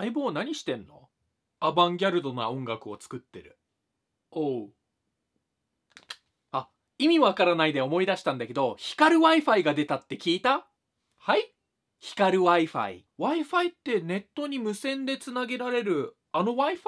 相棒何してんのアバンギャルドな音楽を作ってる。おう。あ、意味わからないで思い出したんだけど、光る Wi-Fi が出たって聞いたはい光る Wi-Fi。Wi-Fi ってネットに無線でつなげられるあの Wi-Fi?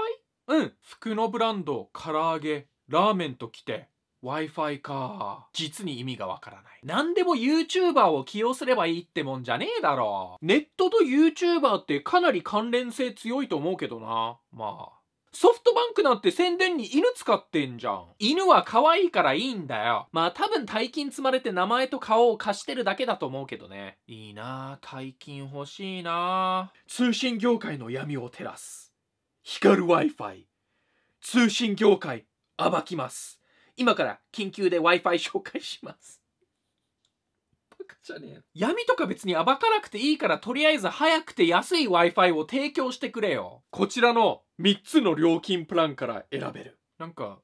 うん。服のブランド、唐揚げ、ラーメンときて、Wi-Fi か。実に意味がわからない。何でも YouTuber を起用すればいいってもんじゃねえだろ。ネットと YouTuber ってかなり関連性強いと思うけどな。まあ。ソフトバンクなんて宣伝に犬使ってんじゃん。犬は可愛いからいいんだよ。まあ多分大金積まれて名前と顔を貸してるだけだと思うけどね。いいなぁ、大金欲しいなぁ。通信業界の闇を照らす。光る Wi-Fi。通信業界、暴きます。今から緊急で Wi-Fi 紹介します。バカじゃねえ。闇とか別に暴かなくていいから、とりあえず早くて安い Wi-Fi を提供してくれよ。こちらの3つの料金プランから選べる。なんか、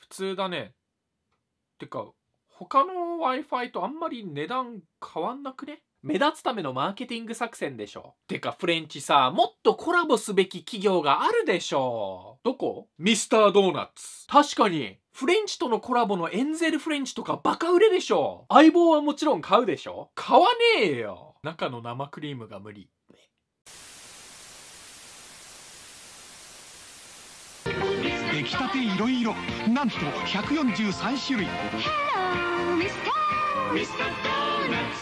普通だね。てか、他の Wi-Fi とあんまり値段変わんなくね目立つためのマーケティング作戦でしょ。てかフレンチさ、もっとコラボすべき企業があるでしょ。どこミスタードーナツ。確かに、フレンチとのコラボのエンゼルフレンチとかバカ売れでしょ。相棒はもちろん買うでしょ。買わねえよ。中の生クリームが無理。出来たていろいろなんと143種類 Hello, Mr. Mr. Donuts